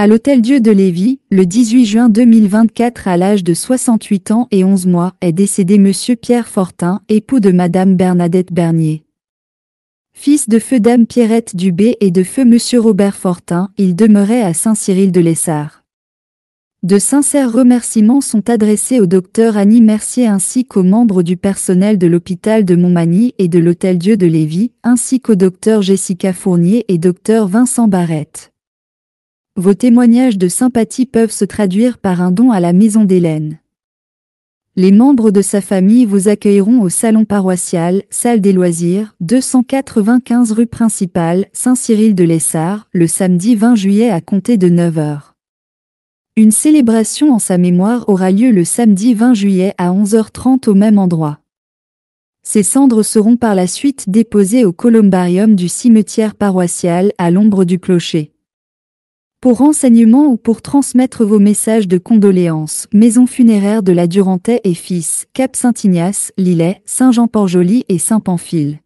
à l'Hôtel Dieu de Lévis, le 18 juin 2024 à l'âge de 68 ans et 11 mois, est décédé M. Pierre Fortin, époux de Madame Bernadette Bernier. Fils de feu Dame Pierrette Dubé et de feu M. Robert Fortin, il demeurait à Saint-Cyril de Lessard. De sincères remerciements sont adressés au docteur Annie Mercier ainsi qu'aux membres du personnel de l'hôpital de Montmagny et de l'Hôtel Dieu de Lévis, ainsi qu'au docteur Jessica Fournier et docteur Vincent Barrette. Vos témoignages de sympathie peuvent se traduire par un don à la Maison d'Hélène. Les membres de sa famille vous accueilleront au salon paroissial, salle des loisirs, 295 rue principale, Saint-Cyril de Lessard, le samedi 20 juillet à compter de 9h. Une célébration en sa mémoire aura lieu le samedi 20 juillet à 11h30 au même endroit. Ses cendres seront par la suite déposées au columbarium du cimetière paroissial à l'ombre du clocher. Pour renseignements ou pour transmettre vos messages de condoléances, Maison funéraire de la Durantais et Fils, Cap Saint-Ignace, Lillet, Saint-Jean-Port-Joli et Saint-Pamphile.